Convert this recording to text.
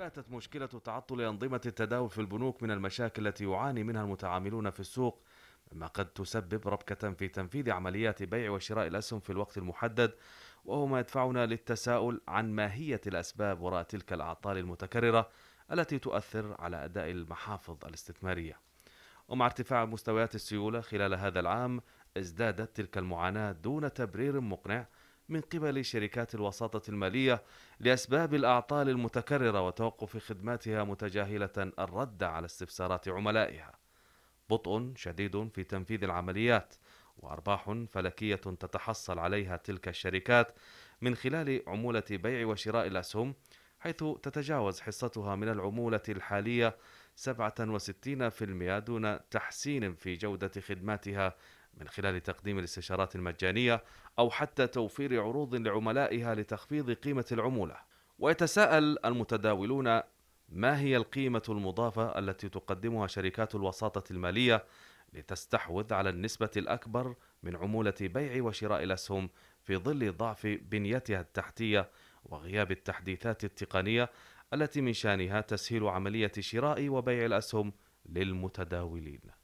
باتت مشكلة تعطل أنظمة التداول في البنوك من المشاكل التي يعاني منها المتعاملون في السوق مما قد تسبب ربكة في تنفيذ عمليات بيع وشراء الأسهم في الوقت المحدد وهو ما يدفعنا للتساؤل عن ماهية الأسباب وراء تلك الأعطال المتكررة التي تؤثر على أداء المحافظ الاستثمارية ومع ارتفاع مستويات السيولة خلال هذا العام ازدادت تلك المعاناة دون تبرير مقنع من قبل شركات الوساطة المالية لأسباب الأعطال المتكررة وتوقف خدماتها متجاهلة الرد على استفسارات عملائها بطء شديد في تنفيذ العمليات وأرباح فلكية تتحصل عليها تلك الشركات من خلال عمولة بيع وشراء الأسهم حيث تتجاوز حصتها من العمولة الحالية 67% دون تحسين في جودة خدماتها من خلال تقديم الاستشارات المجانية أو حتى توفير عروض لعملائها لتخفيض قيمة العمولة ويتساءل المتداولون ما هي القيمة المضافة التي تقدمها شركات الوساطة المالية لتستحوذ على النسبة الأكبر من عمولة بيع وشراء الأسهم في ظل ضعف بنيتها التحتية وغياب التحديثات التقنية التي من شأنها تسهيل عملية شراء وبيع الأسهم للمتداولين